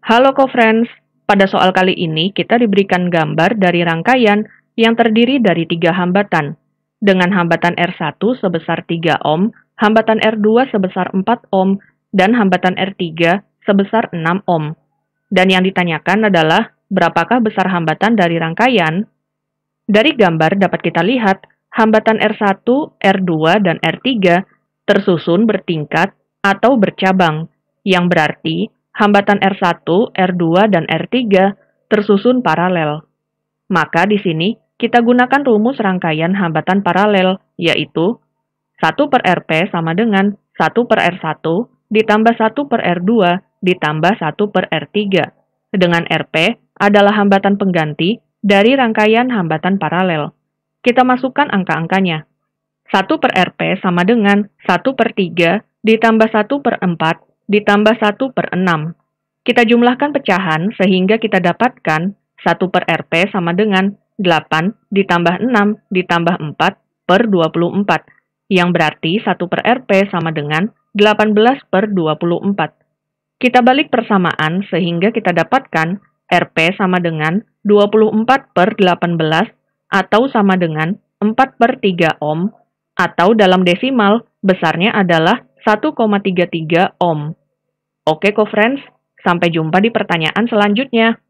Halo co-friends, pada soal kali ini kita diberikan gambar dari rangkaian yang terdiri dari tiga hambatan. Dengan hambatan R1 sebesar 3 ohm, hambatan R2 sebesar 4 ohm, dan hambatan R3 sebesar 6 ohm. Dan yang ditanyakan adalah, berapakah besar hambatan dari rangkaian? Dari gambar dapat kita lihat, hambatan R1, R2, dan R3 tersusun bertingkat atau bercabang, yang berarti hambatan R1, R2, dan R3 tersusun paralel. Maka di sini kita gunakan rumus rangkaian hambatan paralel, yaitu 1 per Rp sama dengan 1 per R1 ditambah 1 per R2 ditambah 1 per R3. Dengan Rp adalah hambatan pengganti dari rangkaian hambatan paralel. Kita masukkan angka-angkanya. 1 per Rp sama dengan 1 per 3 ditambah 1 per 4 ditambah 1 per 6. Kita jumlahkan pecahan sehingga kita dapatkan 1 per RP sama dengan 8 ditambah 6 ditambah 4 per 24, yang berarti 1 per RP sama dengan 18 per 24. Kita balik persamaan sehingga kita dapatkan RP sama dengan 24 per 18 atau sama dengan 4 per 3 ohm atau dalam desimal besarnya adalah 1,33 ohm. Oke, co-friends, sampai jumpa di pertanyaan selanjutnya.